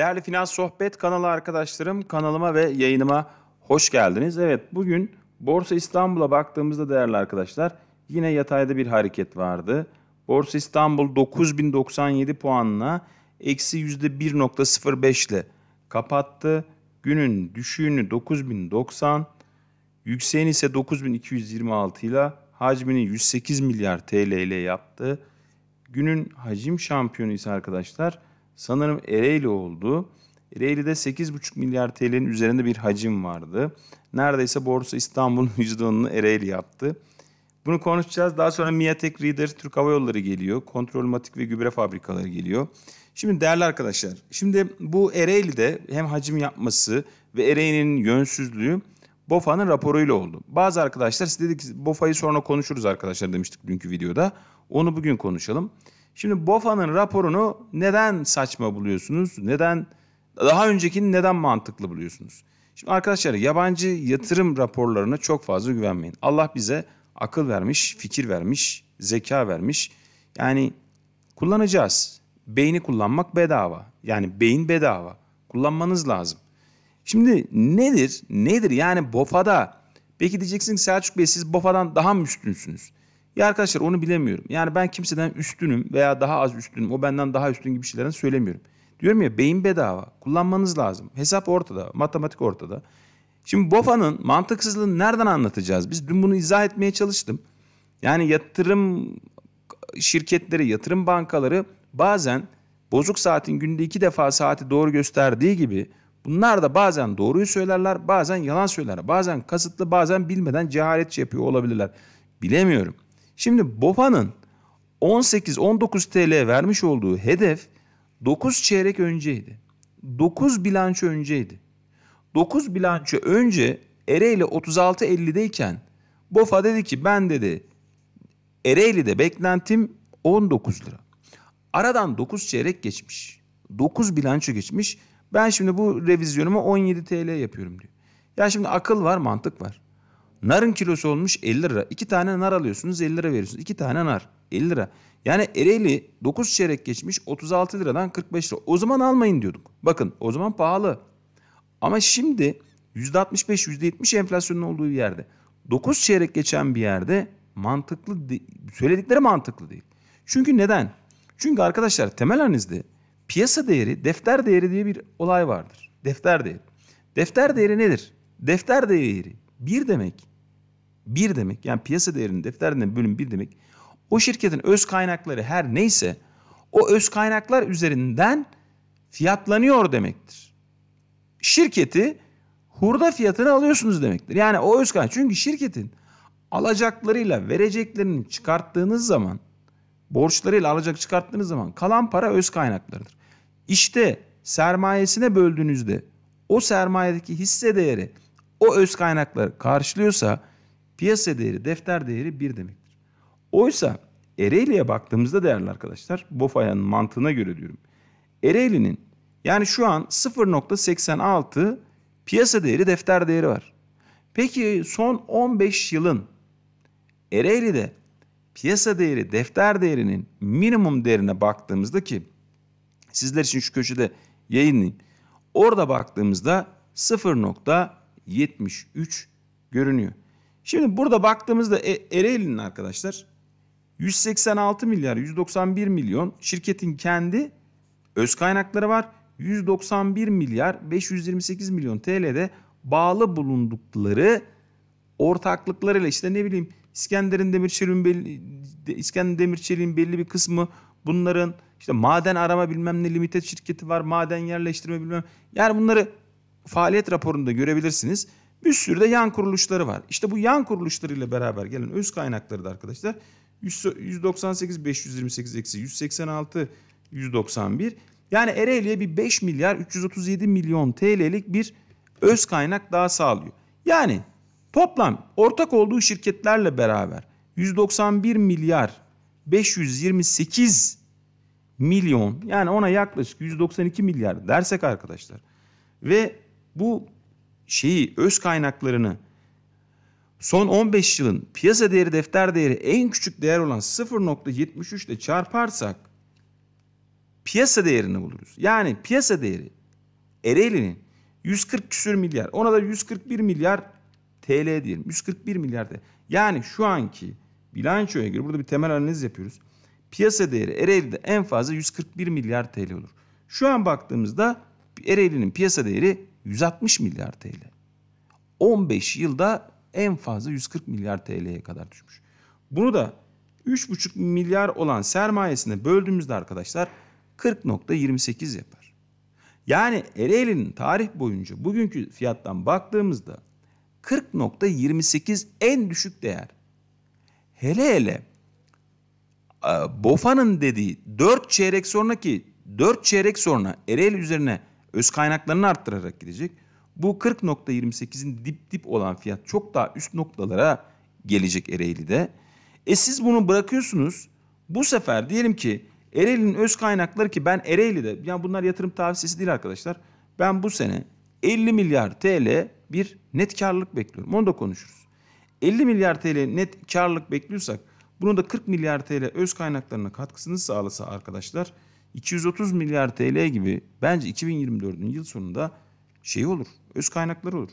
Değerli Finans Sohbet kanalı arkadaşlarım, kanalıma ve yayınıma hoş geldiniz. Evet, bugün Borsa İstanbul'a baktığımızda değerli arkadaşlar, yine yatayda bir hareket vardı. Borsa İstanbul 9097 puanla eksi %1.05 ile kapattı. Günün düşüğünü 9090, yükseğini ise 9226 ile hacmini 108 milyar TL ile yaptı. Günün hacim şampiyonu ise arkadaşlar sanırım Ereğli oldu. Ereğli'de 8,5 milyar TL'nin üzerinde bir hacim vardı. Neredeyse Borsa İstanbul'un %10'unu Ereğli yaptı. Bunu konuşacağız. Daha sonra Miatek Reader, Türk Hava Yolları geliyor. Kontrol Matik ve gübre fabrikaları geliyor. Şimdi değerli arkadaşlar, şimdi bu Ereğli'de hem hacim yapması ve Ereğli'nin yönsüzlüğü BOFA'nın raporuyla oldu. Bazı arkadaşlar siz dedik BOFA'yı sonra konuşuruz arkadaşlar demiştik dünkü videoda. Onu bugün konuşalım. Şimdi BOFA'nın raporunu neden saçma buluyorsunuz? Neden daha öncekini neden mantıklı buluyorsunuz? Şimdi arkadaşlar yabancı yatırım raporlarına çok fazla güvenmeyin. Allah bize akıl vermiş, fikir vermiş, zeka vermiş. Yani kullanacağız. Beyni kullanmak bedava. Yani beyin bedava. Kullanmanız lazım. Şimdi nedir? Nedir? Yani BOFA'da peki diyeceksin Selçuk Bey siz BOFA'dan daha mı üstünsünüz? Ya arkadaşlar onu bilemiyorum. Yani ben kimseden üstünüm veya daha az üstünüm. O benden daha üstün gibi şeylerden söylemiyorum. Diyorum ya beyin bedava. Kullanmanız lazım. Hesap ortada. Matematik ortada. Şimdi BOFA'nın mantıksızlığını nereden anlatacağız? Biz dün bunu izah etmeye çalıştım. Yani yatırım şirketleri, yatırım bankaları bazen bozuk saatin günde iki defa saati doğru gösterdiği gibi bunlar da bazen doğruyu söylerler, bazen yalan söylerler. Bazen kasıtlı, bazen bilmeden cehaletçi yapıyor olabilirler. Bilemiyorum. Şimdi Bofa'nın 18-19 TL vermiş olduğu hedef 9 çeyrek önceydi. 9 bilanço önceydi. 9 bilanço önce Ereğli 36.50'deyken BOFA dedi ki ben dedi Ereğli'de beklentim 19 lira. Aradan 9 çeyrek geçmiş. 9 bilanço geçmiş. Ben şimdi bu revizyonumu 17 TL yapıyorum diyor. Ya şimdi akıl var, mantık var. Narın kilosu olmuş 50 lira. 2 tane nar alıyorsunuz 50 lira veriyorsunuz. 2 tane nar 50 lira. Yani Ereğli 9 çeyrek geçmiş 36 liradan 45 lira. O zaman almayın diyorduk. Bakın o zaman pahalı. Ama şimdi %65 %70 enflasyonun olduğu bir yerde 9 çeyrek geçen bir yerde mantıklı de- söyledikleri mantıklı değil. Çünkü neden? Çünkü arkadaşlar temel analizde piyasa değeri, defter değeri diye bir olay vardır. Defter değeri. Defter değeri nedir? Defter değeri bir demek 1 demek yani piyasa değerinin defter bölüm 1 demek. O şirketin öz kaynakları her neyse o öz kaynaklar üzerinden fiyatlanıyor demektir. Şirketi hurda fiyatını alıyorsunuz demektir. Yani o öz kaynak çünkü şirketin alacaklarıyla vereceklerini çıkarttığınız zaman borçlarıyla alacak çıkarttığınız zaman kalan para öz kaynaklarıdır. İşte sermayesine böldüğünüzde o sermayedeki hisse değeri o öz kaynakları karşılıyorsa Piyasa değeri, defter değeri bir demektir. Oysa Ereğli'ye baktığımızda değerli arkadaşlar, BOFA'nın mantığına göre diyorum. Ereğli'nin yani şu an 0.86 piyasa değeri, defter değeri var. Peki son 15 yılın Ereğli'de piyasa değeri, defter değerinin minimum değerine baktığımızda ki sizler için şu köşede yayınlayayım. Orada baktığımızda 0.73 görünüyor. Şimdi burada baktığımızda e, Ereğli'nin arkadaşlar 186 milyar 191 milyon şirketin kendi öz kaynakları var. 191 milyar 528 milyon TL'de bağlı bulundukları ortaklıklarıyla işte ne bileyim İskender'in Demirçelik'in belli İskender Demirçelik'in belli bir kısmı bunların işte maden arama bilmem ne limited şirketi var, maden yerleştirme bilmem. Yani bunları faaliyet raporunda görebilirsiniz. Bir sürü de yan kuruluşları var. İşte bu yan kuruluşlarıyla beraber gelen öz kaynakları da arkadaşlar 198 528 eksi 186 191 yani Ereğli'ye bir 5 milyar 337 milyon TL'lik bir öz kaynak daha sağlıyor. Yani toplam ortak olduğu şirketlerle beraber 191 milyar 528 milyon yani ona yaklaşık 192 milyar dersek arkadaşlar ve bu şeyi öz kaynaklarını son 15 yılın piyasa değeri defter değeri en küçük değer olan 0.73 ile çarparsak piyasa değerini buluruz. Yani piyasa değeri Ereğli'nin 140 küsür milyar ona da 141 milyar TL diyelim. 141 milyar TL. Yani şu anki bilançoya göre burada bir temel analiz yapıyoruz. Piyasa değeri Ereğli'de en fazla 141 milyar TL olur. Şu an baktığımızda Ereğli'nin piyasa değeri 160 milyar TL. 15 yılda en fazla 140 milyar TL'ye kadar düşmüş. Bunu da 3,5 milyar olan sermayesine böldüğümüzde arkadaşlar 40.28 yapar. Yani Ereğli'nin tarih boyunca bugünkü fiyattan baktığımızda 40.28 en düşük değer. Hele hele e, Bofa'nın dediği 4 çeyrek sonraki 4 çeyrek sonra Ereğli üzerine öz kaynaklarını arttırarak gidecek. Bu 40.28'in dip dip olan fiyat çok daha üst noktalara gelecek Ereğli'de. E siz bunu bırakıyorsunuz. Bu sefer diyelim ki Ereğli'nin öz kaynakları ki ben Ereğli'de yani bunlar yatırım tavsiyesi değil arkadaşlar. Ben bu sene 50 milyar TL bir net karlılık bekliyorum. Onu da konuşuruz. 50 milyar TL net karlılık bekliyorsak bunu da 40 milyar TL öz kaynaklarına katkısını sağlasa arkadaşlar 230 milyar TL gibi bence 2024'ün yıl sonunda şey olur. Öz kaynakları olur.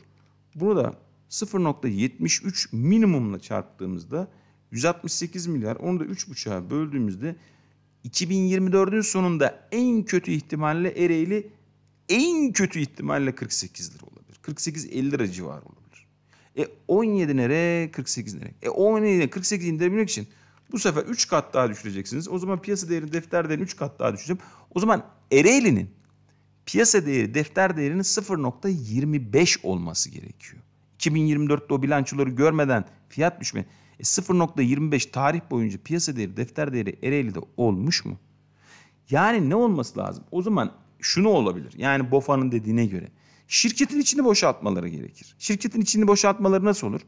Bunu da 0.73 minimumla çarptığımızda 168 milyar onu da 3.5'a böldüğümüzde 2024'ün sonunda en kötü ihtimalle Ereğli en kötü ihtimalle 48 lira olabilir. 48-50 lira civarı olabilir. E 17 nere 48 nere. E 17 48 indirebilmek için bu sefer 3 kat daha düşüreceksiniz. O zaman piyasa değeri defter değerini 3 kat daha düşeceğim. O zaman Ereğli'nin piyasa değeri defter değerinin 0.25 olması gerekiyor. 2024'te o bilançoları görmeden fiyat düşme. E 0.25 tarih boyunca piyasa değeri defter değeri Ereğli'de olmuş mu? Yani ne olması lazım? O zaman şunu olabilir. Yani BOFA'nın dediğine göre şirketin içini boşaltmaları gerekir. Şirketin içini boşaltmaları nasıl olur?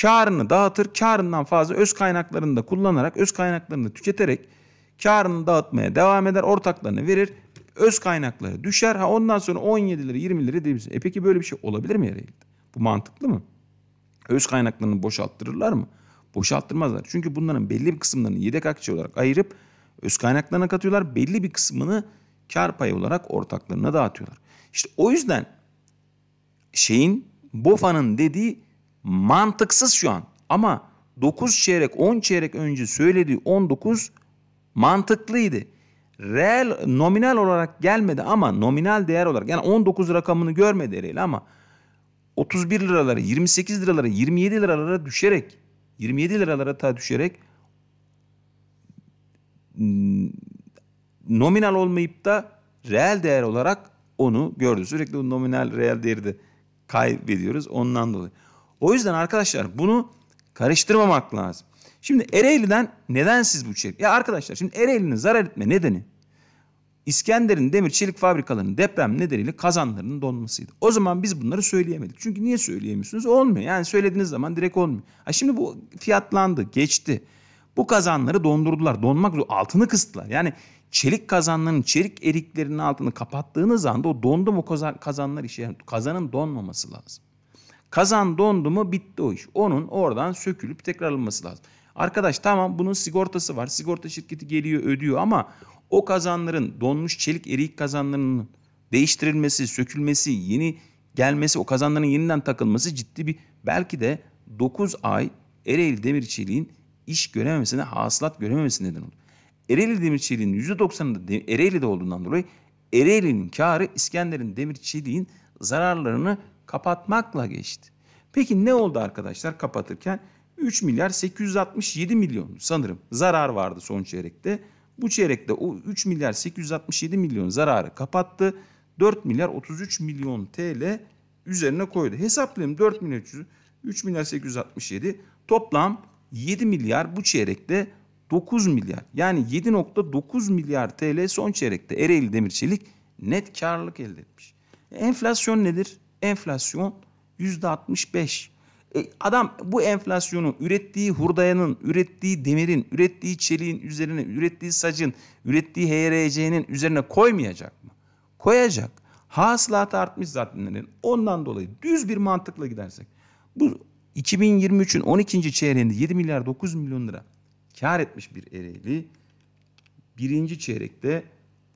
karını dağıtır, karından fazla öz kaynaklarını da kullanarak, öz kaynaklarını tüketerek karını dağıtmaya devam eder, ortaklarını verir, öz kaynakları düşer. Ha ondan sonra 17 lira 20 lira diyebilirsin. E peki böyle bir şey olabilir mi Ereğli'de? Bu mantıklı mı? Öz kaynaklarını boşalttırırlar mı? Boşalttırmazlar. Çünkü bunların belli bir kısımlarını yedek akçe olarak ayırıp öz kaynaklarına katıyorlar. Belli bir kısmını kar payı olarak ortaklarına dağıtıyorlar. İşte o yüzden şeyin BOFA'nın dediği mantıksız şu an. Ama 9 çeyrek 10 çeyrek önce söylediği 19 mantıklıydı. Reel nominal olarak gelmedi ama nominal değer olarak yani 19 rakamını görmedi Ereğli ama 31 liralara 28 liralara 27 liralara düşerek 27 liralara ta düşerek hmm, nominal olmayıp da reel değer olarak onu gördü. Sürekli bu nominal reel değeri de kaybediyoruz ondan dolayı. O yüzden arkadaşlar bunu karıştırmamak lazım. Şimdi Ereğli'den neden siz bu çek? Ya arkadaşlar şimdi Ereğli'nin zarar etme nedeni İskender'in demir çelik fabrikalarının deprem nedeniyle kazanlarının donmasıydı. O zaman biz bunları söyleyemedik. Çünkü niye söyleyemiyorsunuz? Olmuyor. Yani söylediğiniz zaman direkt olmuyor. Ha şimdi bu fiyatlandı, geçti. Bu kazanları dondurdular. Donmak üzere altını kıstılar. Yani çelik kazanların, çelik eriklerinin altını kapattığınız anda o dondu mu kazanlar işe yani Kazanın donmaması lazım. Kazan dondu mu bitti o iş. Onun oradan sökülüp tekrar alınması lazım. Arkadaş tamam bunun sigortası var. Sigorta şirketi geliyor ödüyor ama o kazanların donmuş çelik eriyik kazanlarının değiştirilmesi, sökülmesi, yeni gelmesi, o kazanların yeniden takılması ciddi bir belki de 9 ay Ereğli demir çeliğin iş görememesine, hasılat görememesine neden oldu. Ereğli demir Demirçelik'in %90'ında de, Ereğli'de olduğundan dolayı Ereğli'nin karı İskender'in çeliğin zararlarını kapatmakla geçti. Peki ne oldu arkadaşlar kapatırken? 3 milyar 867 milyon sanırım zarar vardı son çeyrekte. Bu çeyrekte o 3 milyar 867 milyon zararı kapattı. 4 milyar 33 milyon TL üzerine koydu. Hesaplayayım 4 milyar 300, 3 milyar 867 toplam 7 milyar bu çeyrekte 9 milyar yani 7.9 milyar TL son çeyrekte Ereğli Demir Çelik net karlılık elde etmiş. Enflasyon nedir? enflasyon yüzde 65. E, adam bu enflasyonu ürettiği hurdayanın, ürettiği demirin, ürettiği çeliğin üzerine, ürettiği sacın, ürettiği HRC'nin üzerine koymayacak mı? Koyacak. Hasılatı artmış zaten. Ondan dolayı düz bir mantıkla gidersek bu 2023'ün 12. çeyreğinde 7 milyar 9 milyon lira kar etmiş bir Ereğli birinci çeyrekte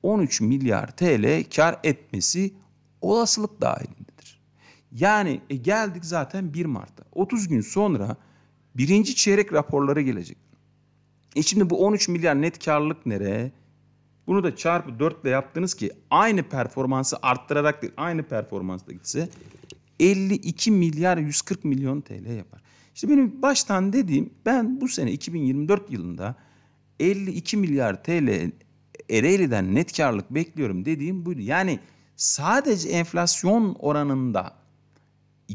13 milyar TL kar etmesi olasılık dahilinde. Yani e, geldik zaten 1 Mart'ta. 30 gün sonra birinci çeyrek raporları gelecek. E şimdi bu 13 milyar net karlılık nereye? Bunu da çarpı 4 ile yaptınız ki aynı performansı arttırarak değil aynı performansla gitse 52 milyar 140 milyon TL yapar. İşte benim baştan dediğim ben bu sene 2024 yılında 52 milyar TL Ereğli'den net karlılık bekliyorum dediğim buydu. Yani sadece enflasyon oranında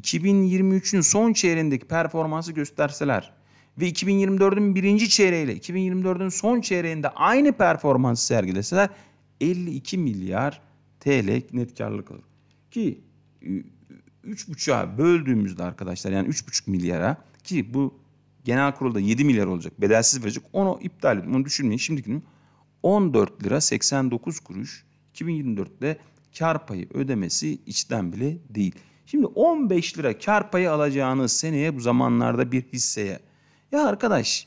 2023'ün son çeyreğindeki performansı gösterseler ve 2024'ün birinci çeyreğiyle 2024'ün son çeyreğinde aynı performansı sergileseler 52 milyar TL net karlılık olur. Ki 3,5'a böldüğümüzde arkadaşlar yani 3,5 milyara ki bu genel kurulda 7 milyar olacak bedelsiz verecek onu iptal edin onu düşünmeyin şimdiki 14 lira 89 kuruş 2024'te kar payı ödemesi içten bile değil. Şimdi 15 lira kar payı alacağınız seneye bu zamanlarda bir hisseye. Ya arkadaş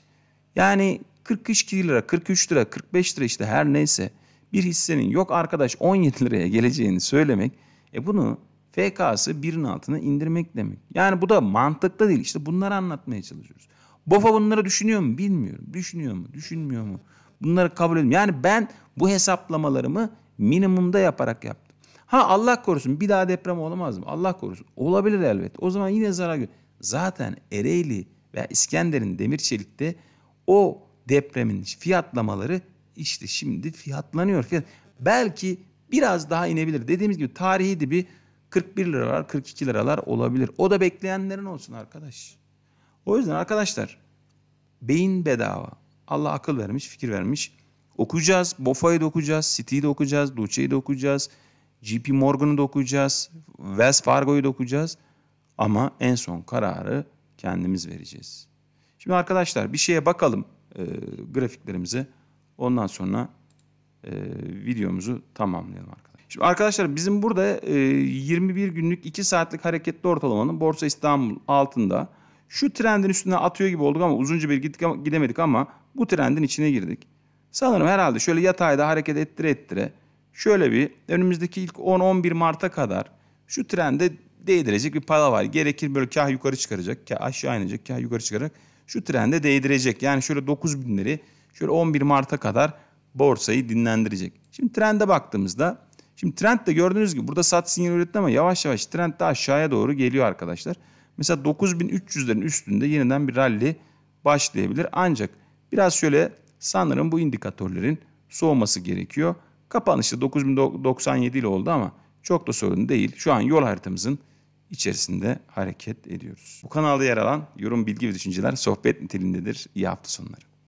yani 42 lira, 43 lira, 45 lira işte her neyse bir hissenin yok arkadaş 17 liraya geleceğini söylemek e bunu FK'sı birin altına indirmek demek. Yani bu da mantıklı değil. İşte bunları anlatmaya çalışıyoruz. BOFA bunları düşünüyor mu bilmiyorum. Düşünüyor mu, düşünmüyor mu? Bunları kabul ediyorum. Yani ben bu hesaplamalarımı minimumda yaparak yaptım. Ha Allah korusun bir daha deprem olamaz mı? Allah korusun. Olabilir elbet. O zaman yine zarar gör. Zaten Ereğli veya İskender'in demir çelikte o depremin fiyatlamaları işte şimdi fiyatlanıyor. Fiyat. Belki biraz daha inebilir. Dediğimiz gibi tarihi dibi 41 liralar 42 liralar olabilir. O da bekleyenlerin olsun arkadaş. O yüzden arkadaşlar beyin bedava. Allah akıl vermiş, fikir vermiş. Okuyacağız, Bofa'yı da okuyacağız, City'yi de okuyacağız, Duce'yi de okuyacağız. JP Morgan'ı da okuyacağız. Wells Fargo'yu da okuyacağız. Ama en son kararı kendimiz vereceğiz. Şimdi arkadaşlar bir şeye bakalım e, grafiklerimize. Ondan sonra e, videomuzu tamamlayalım arkadaşlar. Şimdi arkadaşlar bizim burada e, 21 günlük 2 saatlik hareketli ortalamanın Borsa İstanbul altında şu trendin üstüne atıyor gibi olduk ama uzunca bir gittik, gidemedik ama bu trendin içine girdik. Sanırım herhalde şöyle yatayda hareket ettire ettire şöyle bir önümüzdeki ilk 10-11 Mart'a kadar şu trende değdirecek bir para var. Gerekir böyle kah yukarı çıkaracak, kah aşağı inecek, kah yukarı çıkaracak. Şu trende değdirecek. Yani şöyle 9 binleri şöyle 11 Mart'a kadar borsayı dinlendirecek. Şimdi trende baktığımızda şimdi trend de gördüğünüz gibi burada sat sinyali üretti ama yavaş yavaş trend de aşağıya doğru geliyor arkadaşlar. Mesela 9300'lerin üstünde yeniden bir rally başlayabilir. Ancak biraz şöyle sanırım bu indikatörlerin soğuması gerekiyor. Kapanışı 9097 ile oldu ama çok da sorun değil. Şu an yol haritamızın içerisinde hareket ediyoruz. Bu kanalda yer alan yorum, bilgi ve düşünceler sohbet niteliğindedir. İyi hafta sonları.